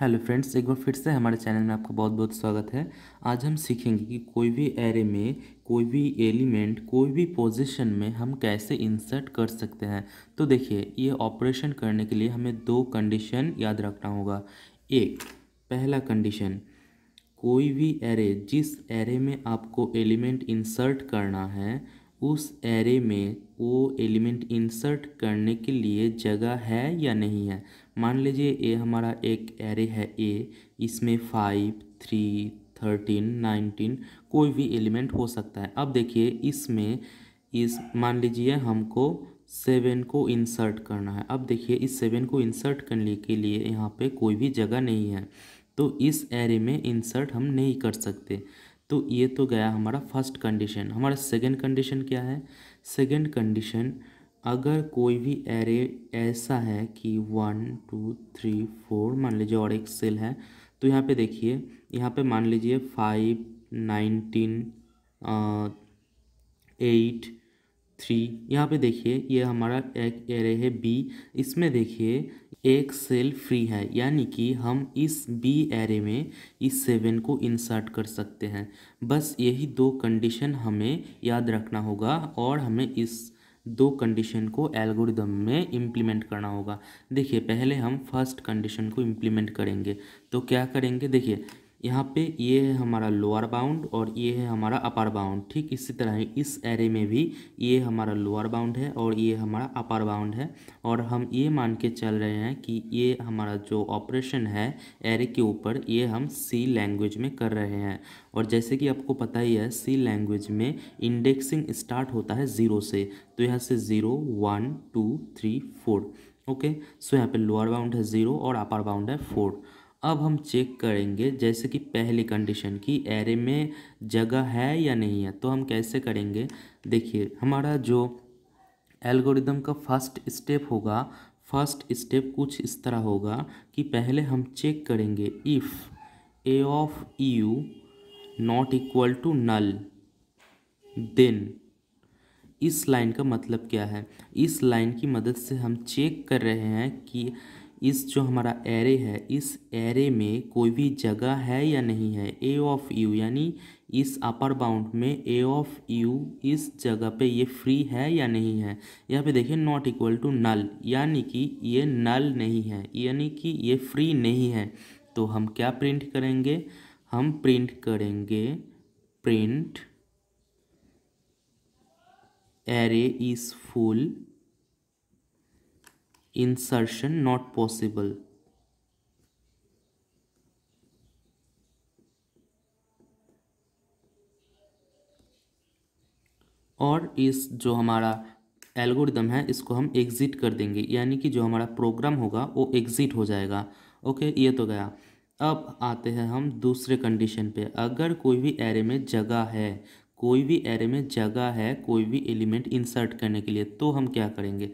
hello friends एक बार फिर से हमारे चैनल में आपका बहुत बहुत स्वागत है आज हम सीखेंगे कि कोई भी एरे में कोई भी एलिमेंट कोई भी पोजीशन में हम कैसे इंसर्ट कर सकते हैं तो देखिए ये ऑपरेशन करने के लिए हमें दो कंडीशन याद रखना होगा एक पहला कंडीशन कोई भी एरे जिस एरे में आपको एलिमेंट इंसर्ट करना है उस एरे में वो एलिमेंट इंसर्ट करने के लिए जगह है या नहीं है मान लीजिए ये हमारा एक एरे है ए इसमें फाइव थ्री थर्टीन नाइनटीन कोई भी एलिमेंट हो सकता है अब देखिए इसमें इस मान लीजिए हमको सेवन को इंसर्ट करना है अब देखिए इस सेवन को इंसर्ट करने के लिए यहाँ पे कोई भी जगह नहीं है तो इस एरे में इंसर्ट हम नहीं कर सकते तो ये तो गया हमारा फर्स्ट कंडीशन हमारा सेकंड कंडीशन क्या है सेकंड कंडीशन अगर कोई भी एरे ऐसा है कि वन टू थ्री फोर मान लीजिए और एक सेल है तो यहाँ पे देखिए यहाँ पे मान लीजिए फाइव नाइनटीन एट थ्री यहाँ पे देखिए ये हमारा एक एरे है बी इसमें देखिए एक सेल फ्री है यानी कि हम इस बी एरे में इस सेवन को इंसर्ट कर सकते हैं बस यही दो कंडीशन हमें याद रखना होगा और हमें इस दो कंडीशन को एल्गोरिदम में इम्प्लीमेंट करना होगा देखिए पहले हम फर्स्ट कंडीशन को इम्प्लीमेंट करेंगे तो क्या करेंगे देखिए यहाँ पे ये है हमारा लोअर बाउंड और ये है हमारा अपर बाउंड ठीक इसी तरह ही इस एरे में भी ये हमारा लोअर बाउंड है और ये हमारा अपर बाउंड है और हम ये मान के चल रहे हैं कि ये हमारा जो ऑपरेशन है एरे के ऊपर ये हम सी लैंग्वेज में कर रहे हैं और जैसे कि आपको पता ही है सी लैंग्वेज में इंडेक्सिंग स्टार्ट होता है ज़ीरो से तो यहाँ से zero one two three four okay so यहाँ पे लोअर बाउंड है ज़ीरो और अपर बाउंड है फोर अब हम चेक करेंगे जैसे कि पहली कंडीशन की एरे में जगह है या नहीं है तो हम कैसे करेंगे देखिए हमारा जो एल्गोरिदम का फर्स्ट स्टेप होगा फर्स्ट स्टेप कुछ इस तरह होगा कि पहले हम चेक करेंगे if A of U not equal to null then इस लाइन का मतलब क्या है इस लाइन की मदद से हम चेक कर रहे हैं कि इस जो हमारा एरे है इस एरे में कोई भी जगह है या नहीं है ए ऑफ यू यानी इस अपर बाउंड में ए ऑफ यू इस जगह पे ये फ्री है या नहीं है यहाँ पे देखिए नॉट इक्वल टू नल यानी कि ये नल नहीं है यानी कि ये फ्री नहीं है तो हम क्या प्रिंट करेंगे हम प्रिंट करेंगे print array is full insertion not possible और इस जो हमारा एल्गोरिदम है इसको हम एग्ज़िट कर देंगे यानी कि जो हमारा प्रोग्राम होगा वो एग्ज़िट हो जाएगा ओके ये तो गया अब आते हैं हम दूसरे कंडीशन पे अगर कोई भी एरे में जगह है कोई भी एरे में जगह है कोई भी एलिमेंट इंसर्ट करने के लिए तो हम क्या करेंगे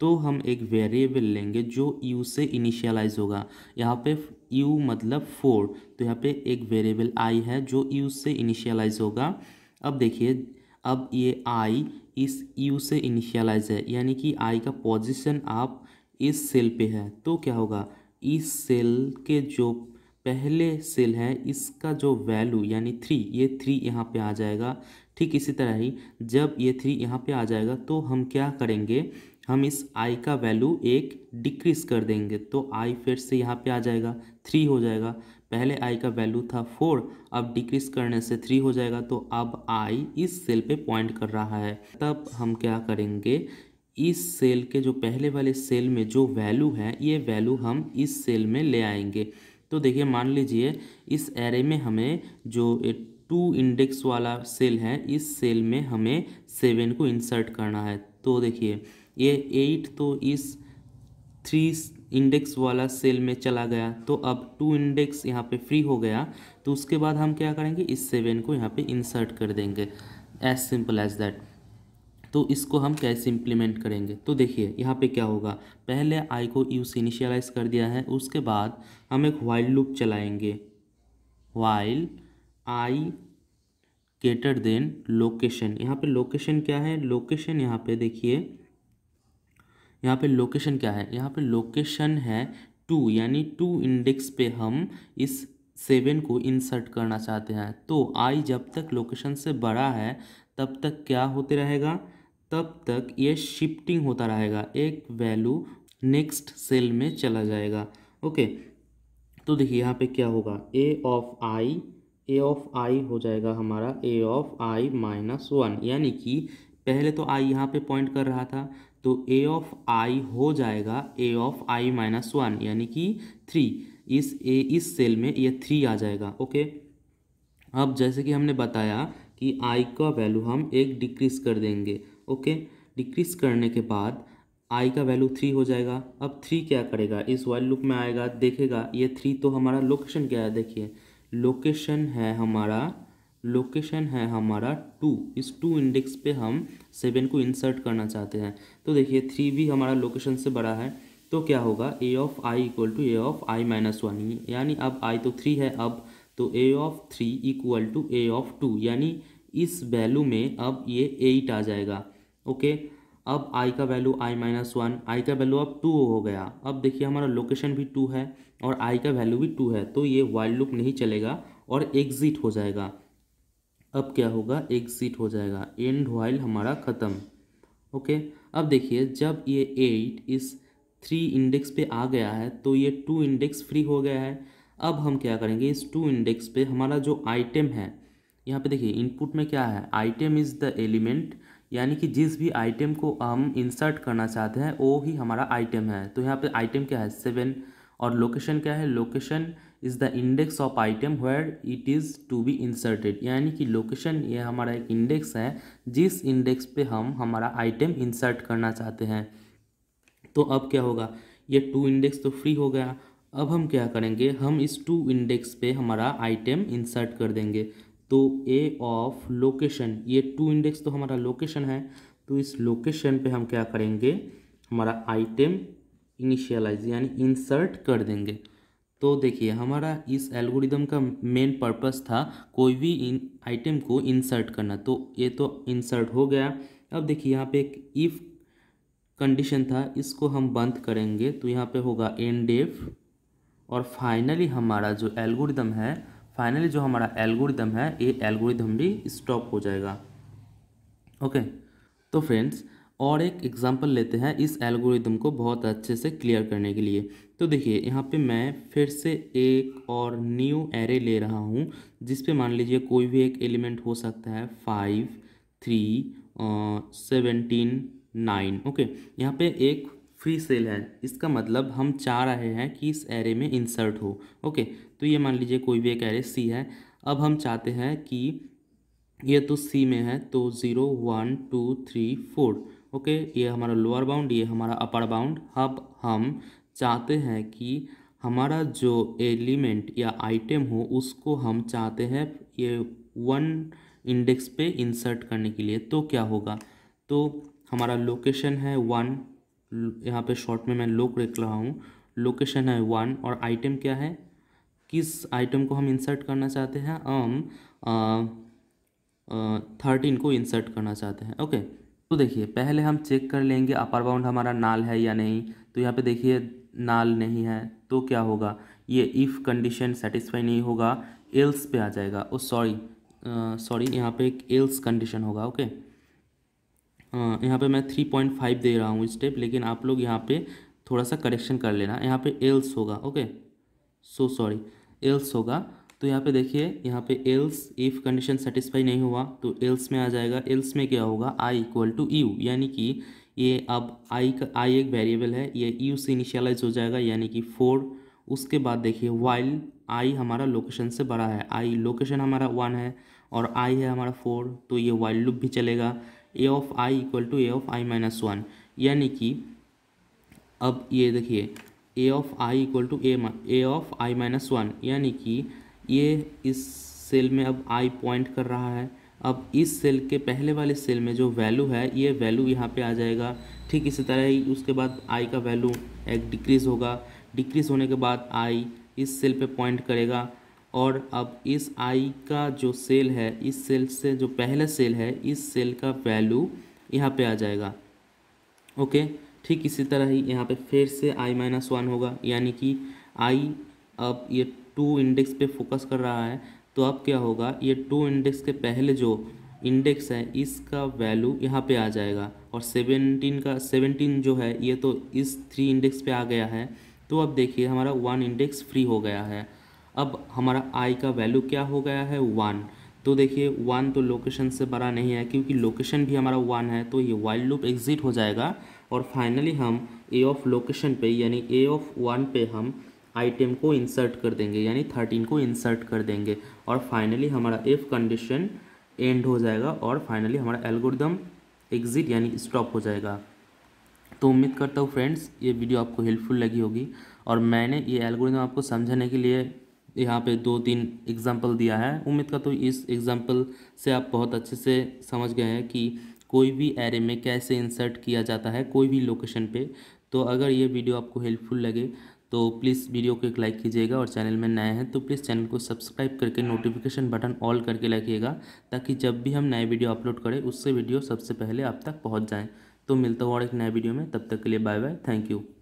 तो हम एक वेरिएबल लेंगे जो यू से इनिशियलाइज होगा यहाँ पे यू मतलब फोर तो यहाँ पे एक वेरिएबल आई है जो यू से इनिशियलाइज होगा अब देखिए अब ये आई इस यू से इनिशियलाइज है यानी कि आई का पोजीशन आप इस सेल पे है तो क्या होगा इस सेल के जो पहले सेल है इसका जो वैल्यू यानी थ्री ये थ्री यहाँ पे आ जाएगा ठीक इसी तरह ही जब ये थ्री यहाँ पे आ जाएगा तो हम क्या करेंगे हम इस आई का वैल्यू एक डिक्रीज कर देंगे तो आई फिर से यहाँ पे आ जाएगा थ्री हो जाएगा पहले आई का वैल्यू था फोर अब डिक्रीज करने से थ्री हो जाएगा तो अब आई इस सेल पे पॉइंट कर रहा है तब हम क्या करेंगे इस सेल के जो पहले वाले सेल में जो वैल्यू है ये वैल्यू हम इस सेल में ले आएंगे तो देखिए मान लीजिए इस एरे में हमें जो टू इंडेक्स वाला सेल है इस सेल में हमें सेवन को इंसर्ट करना है तो देखिए ये एट तो इस थ्री इंडेक्स वाला सेल में चला गया तो अब टू इंडेक्स यहाँ पे फ्री हो गया तो उसके बाद हम क्या करेंगे इस सेवन को यहाँ पे इंसर्ट कर देंगे एज सिंपल एज दैट तो इसको हम कैसे इम्प्लीमेंट करेंगे तो देखिए यहाँ पे क्या होगा पहले आई को यूस इनिशियलाइज कर दिया है उसके बाद हम एक वाइल्ड लुप चलाएंगे while I greater than location यहाँ पे लोकेशन क्या है लोकेशन यहाँ पे देखिए यहाँ पे लोकेशन क्या है यहाँ पे लोकेशन है टू यानी टू इंडेक्स पे हम इस सेवन को इंसर्ट करना चाहते हैं तो आई जब तक लोकेशन से बड़ा है तब तक क्या होते रहेगा तब तक ये शिफ्टिंग होता रहेगा एक वैल्यू नेक्स्ट सेल में चला जाएगा ओके तो देखिए यहाँ पे क्या होगा A of I A of I हो जाएगा हमारा A of I minus one यानी कि पहले तो आई यहाँ पे पॉइंट कर रहा था तो ए ऑफ आई हो जाएगा A of I minus one यानी कि थ्री इस ए इस सेल में ये थ्री आ जाएगा ओके अब जैसे कि हमने बताया कि आई का वैल्यू हम एक डिक्रीज़ कर देंगे ओके डिक्रीज़ करने के बाद आई का वैल्यू थ्री हो जाएगा अब थ्री क्या करेगा इस वाइल लुक में आएगा देखेगा ये थ्री तो हमारा लोकेशन क्या है देखिए लोकेशन है हमारा लोकेशन है हमारा टू इस टू इंडेक्स पे हम सेवन को इंसर्ट करना चाहते हैं तो देखिए थ्री भी हमारा लोकेशन से बड़ा है तो क्या होगा A of I equal to A of I minus one यानी अब आई तो थ्री है अब तो A of three equal to A of two यानी इस वैल्यू में अब ये एट आ जाएगा ओके अब आई का value I minus one I का वैल्यू अब टू हो गया अब देखिए हमारा लोकेशन भी टू है और आई का वैल्यू भी टू है तो ये वाइल्ड लुक नहीं चलेगा और एग्जिट हो जाएगा अब क्या होगा एग्जिट हो जाएगा एंड वाइल हमारा ख़त्म ओके अब देखिए जब ये एट इस थ्री इंडेक्स पे आ गया है तो ये टू इंडेक्स फ्री हो गया है अब हम क्या करेंगे इस टू इंडेक्स पे हमारा जो आइटम है यहाँ पे देखिए इनपुट में क्या है आइटम इज़ द एलिमेंट यानी कि जिस भी आइटम को हम इंसर्ट करना चाहते हैं वो ही हमारा आइटम है तो यहाँ पे आइटम क्या है सेवन और लोकेशन क्या है location is the index of item where it is to be inserted यानी कि लोकेशन ये हमारा एक इंडेक्स है जिस इंडेक्स पे हम हमारा आइटम इंसर्ट करना चाहते हैं तो अब क्या होगा ये टू इंडेक्स तो फ्री हो गया अब हम क्या करेंगे हम इस टू इंडेक्स पे हमारा आइटम इंसर्ट कर देंगे तो ए ऑफ लोकेशन ये टू इंडेक्स तो हमारा लोकेशन है तो इस लोकेशन पे हम क्या करेंगे हमारा आइटम इनिशियलाइज यानी इंसर्ट कर देंगे तो देखिए हमारा इस एल्गोरिदम का मेन पर्पस था कोई भी इन आइटम को इंसर्ट करना तो ये तो इंसर्ट हो गया अब देखिए यहाँ पे एक इफ़ कंडीशन था इसको हम बंद करेंगे तो यहाँ पे होगा एंड एफ और फाइनली हमारा जो एल्गोरिदम है फाइनली जो हमारा एल्गोरिदम है ये एल्गोरिदम भी स्टॉप हो जाएगा ओके तो फ्रेंड्स और एक एग्जाम्पल लेते हैं इस एल्गोरिदम को बहुत अच्छे से क्लियर करने के लिए तो देखिए यहाँ पे मैं फिर से एक और न्यू एरे ले रहा हूँ जिस पे मान लीजिए कोई भी एक एलिमेंट हो सकता है five three seventeen nine okay यहाँ पे एक फ्री सेल है इसका मतलब हम चाह रहे हैं कि इस एरे में इंसर्ट हो ओके तो ये मान लीजिए कोई भी एक एरे सी है अब हम चाहते हैं कि ये तो सी में है तो zero one two three four okay ये हमारा लोअर बाउंड ये हमारा अपर बाउंड अब हम चाहते हैं कि हमारा जो एलिमेंट या आइटम हो उसको हम चाहते हैं ये वन इंडेक्स पे इंसर्ट करने के लिए तो क्या होगा तो हमारा लोकेशन है वन यहाँ पे शॉर्ट में मैं लोक रख रहा हूँ लोकेशन है वन और आइटम क्या है किस आइटम को हम इंसर्ट करना चाहते हैं हम थर्टीन को इंसर्ट करना चाहते हैं ओके तो देखिए पहले हम चेक कर लेंगे अपर बाउंड हमारा नाल है या नहीं तो यहाँ पे देखिए नाल नहीं है तो क्या होगा ये इफ़ कंडीशन सेटिस्फाई नहीं होगा एल्स पे आ जाएगा ओ सॉरी सॉरी यहाँ पे एक एल्स कंडीशन होगा ओके यहाँ पे मैं थ्री पॉइंट फाइव दे रहा हूँ स्टेप लेकिन आप लोग यहाँ पे थोड़ा सा करेक्शन कर लेना यहाँ पे एल्स होगा ओके सो सॉरी एल्स होगा तो यहाँ पे देखिए यहाँ पे एल्स इफ़ कंडीशन सेटिस्फाई नहीं हुआ तो एल्स में आ जाएगा एल्स में क्या होगा आई इक्वल टू यू यानी कि ये अब आई का आई एक वेरिएबल है ये यू से इनिशियलाइज हो जाएगा यानी कि फोर उसके बाद देखिए वाइल आई हमारा लोकेशन से बड़ा है आई लोकेशन हमारा वन है और आई है हमारा फोर तो ये वाइल लुप भी चलेगा A of I equal to A of I minus one यानी कि अब ये देखिए A of I equal to A of I minus one यानी कि ये इस सेल में अब आई पॉइंट कर रहा है अब इस सेल के पहले वाले सेल में जो वैल्यू है ये वैल्यू यहाँ पे आ जाएगा ठीक इसी तरह ही उसके बाद आई का वैल्यू एक डिक्रीज़ होगा डिक्रीज़ होने के बाद आई इस सेल पे पॉइंट करेगा और अब इस आई का जो सेल है इस सेल से जो पहला सेल है इस सेल का वैल्यू यहाँ पे आ जाएगा ओके ठीक इसी तरह ही यहाँ पे फिर से आई माइनस वन होगा यानी कि आई अब ये टू इंडेक्स पे फोकस कर रहा है तो अब क्या होगा ये टू इंडेक्स के पहले जो इंडेक्स है इसका वैल्यू यहाँ पे आ जाएगा और सेवेंटीन का सेवनटीन जो है ये तो इस थ्री इंडेक्स पे आ गया है तो अब देखिए हमारा वन इंडेक्स फ्री हो गया है अब हमारा आई का वैल्यू क्या हो गया है वन तो देखिए वन तो लोकेशन से बड़ा नहीं है क्योंकि लोकेशन भी हमारा वन है तो ये वाइल्ड लूप एग्जिट हो जाएगा और फाइनली हम ए ऑफ लोकेशन पे यानी ए ऑफ वन पे हम आइटम को इंसर्ट कर देंगे यानी थर्टीन को इंसर्ट कर देंगे और फाइनली हमारा इफ़ कंडीशन एंड हो जाएगा और फाइनली हमारा एल्गोरिदम एग्ज़िट यानी स्टॉप हो जाएगा तो उम्मीद करता हूँ फ्रेंड्स ये वीडियो आपको हेल्पफुल लगी होगी और मैंने ये एल्गोरिदम आपको समझाने के लिए यहाँ पे दो तीन एग्जाम्पल दिया है उम्मीद करता हूँ इस एग्जांपल से आप बहुत अच्छे से समझ गए हैं कि कोई भी एरे में कैसे इंसर्ट किया जाता है कोई भी लोकेशन पर तो अगर ये वीडियो आपको हेल्पफुल लगे तो प्लीज़ वीडियो को एक लाइक कीजिएगा और चैनल में नए हैं तो प्लीज़ चैनल को सब्सक्राइब करके नोटिफिकेशन बटन ऑल करके रखिएगा ताकि जब भी हम नए वीडियो अपलोड करें उससे वीडियो सबसे पहले आप तक पहुँच जाएँ तो मिलता हूँ और एक नए वीडियो में तब तक के लिए बाय बाय थैंक यू